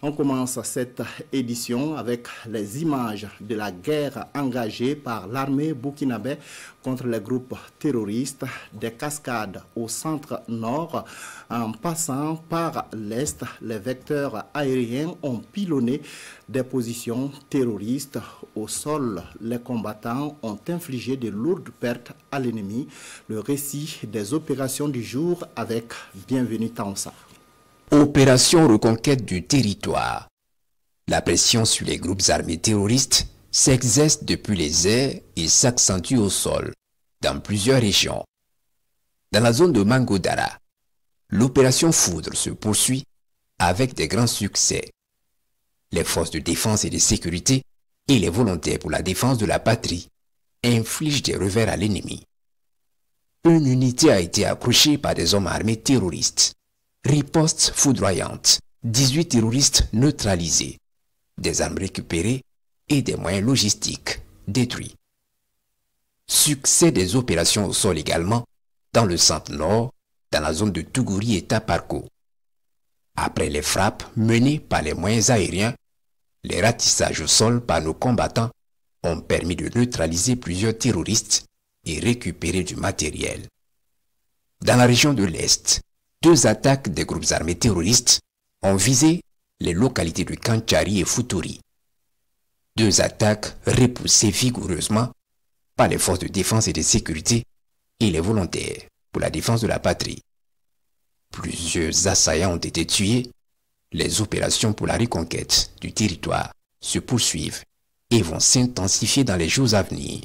On commence cette édition avec les images de la guerre engagée par l'armée burkinabé contre les groupes terroristes, des cascades au centre-nord. En passant par l'est, les vecteurs aériens ont pilonné des positions terroristes. Au sol, les combattants ont infligé de lourdes pertes à l'ennemi. Le récit des opérations du jour avec Bienvenue Tansa. Opération reconquête du territoire. La pression sur les groupes armés terroristes s'exerce depuis les airs et s'accentue au sol, dans plusieurs régions. Dans la zone de Mangodara, l'opération Foudre se poursuit avec des grands succès. Les forces de défense et de sécurité et les volontaires pour la défense de la patrie infligent des revers à l'ennemi. Une unité a été accrochée par des hommes armés terroristes. Riposte foudroyante. 18 terroristes neutralisés. Des armes récupérées et des moyens logistiques détruits. Succès des opérations au sol également dans le centre nord, dans la zone de Tougouri et Taparco. Après les frappes menées par les moyens aériens, les ratissages au sol par nos combattants ont permis de neutraliser plusieurs terroristes et récupérer du matériel. Dans la région de l'Est, deux attaques des groupes armés terroristes ont visé les localités de Kanchari et Futuri. Deux attaques repoussées vigoureusement par les forces de défense et de sécurité et les volontaires pour la défense de la patrie. Plusieurs assaillants ont été tués. Les opérations pour la reconquête du territoire se poursuivent et vont s'intensifier dans les jours à venir.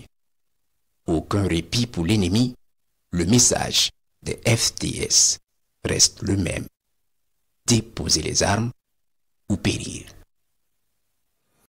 Aucun répit pour l'ennemi, le message des FTS reste le même. Déposer les armes ou périr.